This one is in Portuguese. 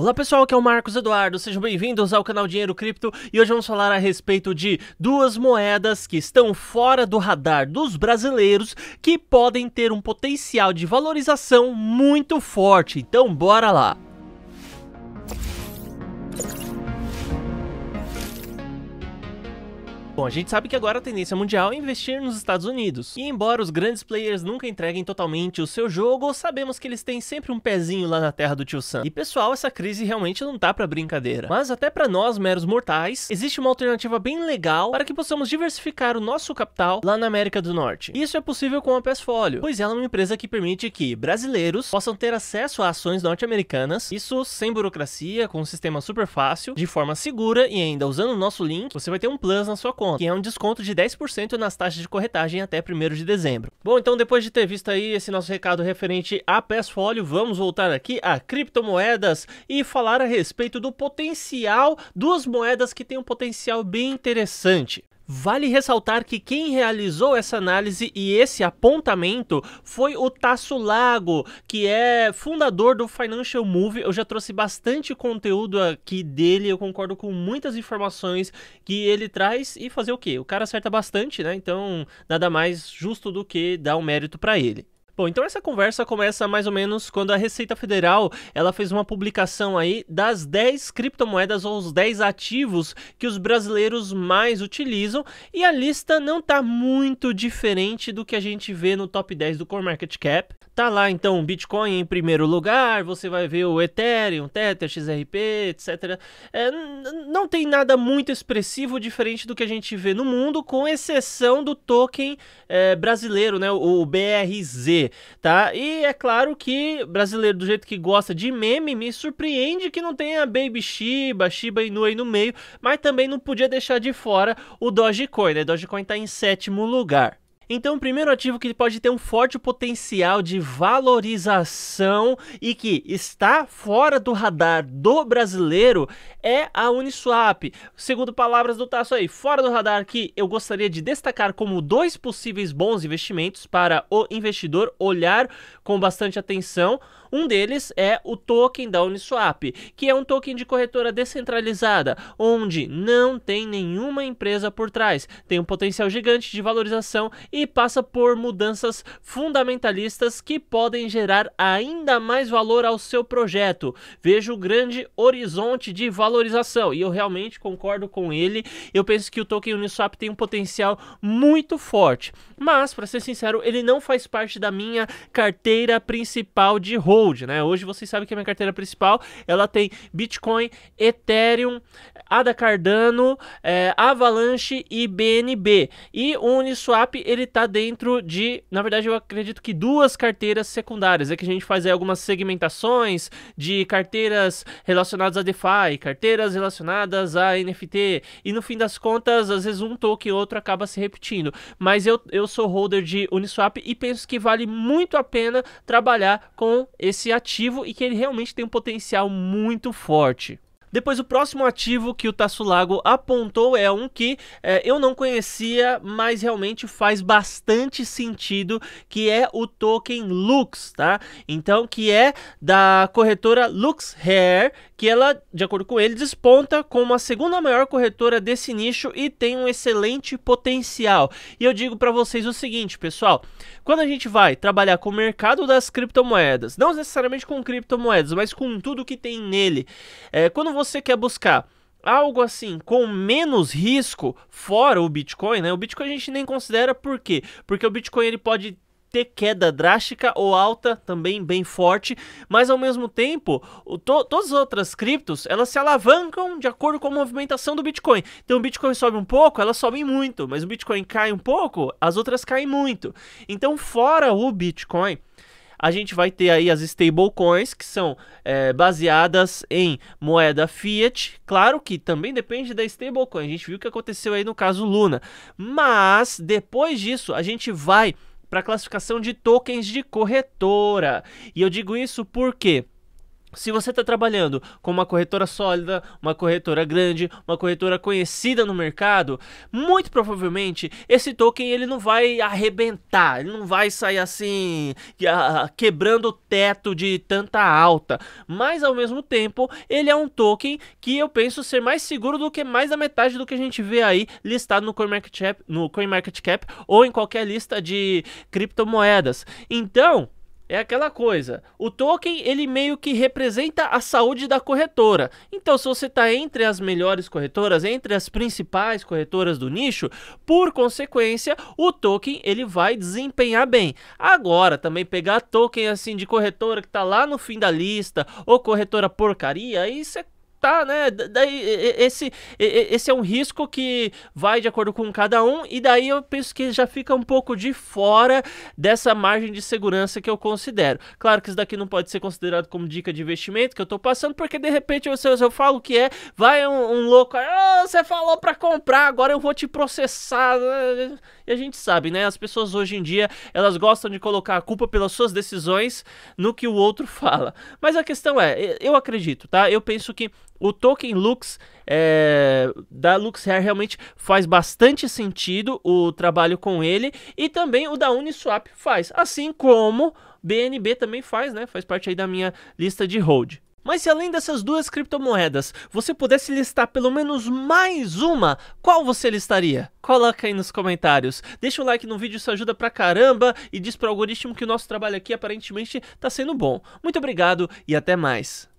Olá pessoal, aqui é o Marcos Eduardo, sejam bem-vindos ao canal Dinheiro Cripto e hoje vamos falar a respeito de duas moedas que estão fora do radar dos brasileiros que podem ter um potencial de valorização muito forte, então bora lá! Bom, a gente sabe que agora a tendência mundial é investir nos Estados Unidos. E embora os grandes players nunca entreguem totalmente o seu jogo, sabemos que eles têm sempre um pezinho lá na terra do tio Sam. E pessoal, essa crise realmente não tá pra brincadeira. Mas até para nós, meros mortais, existe uma alternativa bem legal para que possamos diversificar o nosso capital lá na América do Norte. E Isso é possível com a Pesfolio, pois ela é uma empresa que permite que brasileiros possam ter acesso a ações norte-americanas, isso sem burocracia, com um sistema super fácil, de forma segura e ainda usando o nosso link, você vai ter um plus na sua conta desconto, que é um desconto de 10% nas taxas de corretagem até 1 de dezembro. Bom, então depois de ter visto aí esse nosso recado referente a Passfolio, vamos voltar aqui a criptomoedas e falar a respeito do potencial, duas moedas que têm um potencial bem interessante. Vale ressaltar que quem realizou essa análise e esse apontamento foi o Tasso Lago, que é fundador do Financial Move. Eu já trouxe bastante conteúdo aqui dele, eu concordo com muitas informações que ele traz e fazer o quê? O cara acerta bastante, né? Então, nada mais justo do que dar um mérito para ele. Bom, então essa conversa começa mais ou menos quando a Receita Federal, ela fez uma publicação aí das 10 criptomoedas ou os 10 ativos que os brasileiros mais utilizam, e a lista não tá muito diferente do que a gente vê no top 10 do Cap tá lá então o Bitcoin em primeiro lugar, você vai ver o Ethereum, Tether, XRP, etc. É, não tem nada muito expressivo diferente do que a gente vê no mundo, com exceção do token é, brasileiro, né, o, o BRZ, tá? E é claro que brasileiro do jeito que gosta de meme, me surpreende que não tenha Baby Shiba, Shiba Inu aí no meio, mas também não podia deixar de fora o Dogecoin, né? Dogecoin tá em sétimo lugar. Então, o primeiro ativo que pode ter um forte potencial de valorização e que está fora do radar do brasileiro é a Uniswap. Segundo palavras do Tasso aí, fora do radar que eu gostaria de destacar como dois possíveis bons investimentos para o investidor olhar com bastante atenção. Um deles é o token da Uniswap, que é um token de corretora descentralizada, onde não tem nenhuma empresa por trás, tem um potencial gigante de valorização e e passa por mudanças fundamentalistas que podem gerar ainda mais valor ao seu projeto. Vejo um grande horizonte de valorização e eu realmente concordo com ele. Eu penso que o token Uniswap tem um potencial muito forte, mas para ser sincero, ele não faz parte da minha carteira principal de hold, né? Hoje vocês sabem que a minha carteira principal, ela tem Bitcoin, Ethereum, ADA Cardano, é, Avalanche e BNB. E o Uniswap, ele está dentro de, na verdade, eu acredito que duas carteiras secundárias. É que a gente faz aí algumas segmentações de carteiras relacionadas a DeFi, carteiras relacionadas a NFT. E no fim das contas, às vezes um token e outro acaba se repetindo. Mas eu, eu sou holder de Uniswap e penso que vale muito a pena trabalhar com esse ativo e que ele realmente tem um potencial muito forte. Depois, o próximo ativo que o Lago apontou é um que é, eu não conhecia, mas realmente faz bastante sentido, que é o token Lux, tá? Então, que é da corretora Lux Hair que ela, de acordo com ele, desponta como a segunda maior corretora desse nicho e tem um excelente potencial. E eu digo para vocês o seguinte, pessoal, quando a gente vai trabalhar com o mercado das criptomoedas, não necessariamente com criptomoedas, mas com tudo que tem nele, é, quando você quer buscar algo assim com menos risco fora o Bitcoin, né? O Bitcoin a gente nem considera por quê? Porque o Bitcoin ele pode ter queda drástica ou alta também bem forte, mas ao mesmo tempo, o, to, todas as outras criptos, elas se alavancam de acordo com a movimentação do Bitcoin. Então o Bitcoin sobe um pouco, elas sobem muito, mas o Bitcoin cai um pouco, as outras caem muito. Então fora o Bitcoin, a gente vai ter aí as stablecoins, que são é, baseadas em moeda fiat. Claro que também depende da stablecoin. A gente viu o que aconteceu aí no caso Luna. Mas depois disso, a gente vai para classificação de tokens de corretora. E eu digo isso porque se você está trabalhando com uma corretora sólida, uma corretora grande, uma corretora conhecida no mercado, muito provavelmente esse token ele não vai arrebentar, ele não vai sair assim ah, quebrando o teto de tanta alta. Mas ao mesmo tempo, ele é um token que eu penso ser mais seguro do que mais da metade do que a gente vê aí listado no CoinMarketCap, no CoinMarketCap ou em qualquer lista de criptomoedas. Então, é aquela coisa. O token, ele meio que representa a saúde da corretora. Então, se você está entre as melhores corretoras, entre as principais corretoras do nicho, por consequência, o token ele vai desempenhar bem. Agora, também pegar token assim de corretora que está lá no fim da lista ou corretora porcaria, isso é tá, né? Daí esse, esse é um risco que vai de acordo com cada um, e daí eu penso que já fica um pouco de fora dessa margem de segurança que eu considero. Claro que isso daqui não pode ser considerado como dica de investimento que eu tô passando, porque de repente eu, eu, eu falo que é, vai um, um louco, ah, você falou para comprar, agora eu vou te processar. E a gente sabe, né? As pessoas hoje em dia elas gostam de colocar a culpa pelas suas decisões no que o outro fala. Mas a questão é, eu acredito, tá? Eu penso que o token Lux é, da LuxHair realmente faz bastante sentido o trabalho com ele e também o da Uniswap faz, assim como BNB também faz, né? Faz parte aí da minha lista de hold. Mas se além dessas duas criptomoedas, você pudesse listar pelo menos mais uma, qual você listaria? Coloca aí nos comentários. Deixa o like no vídeo, isso ajuda pra caramba e diz pro algoritmo que o nosso trabalho aqui aparentemente tá sendo bom. Muito obrigado e até mais.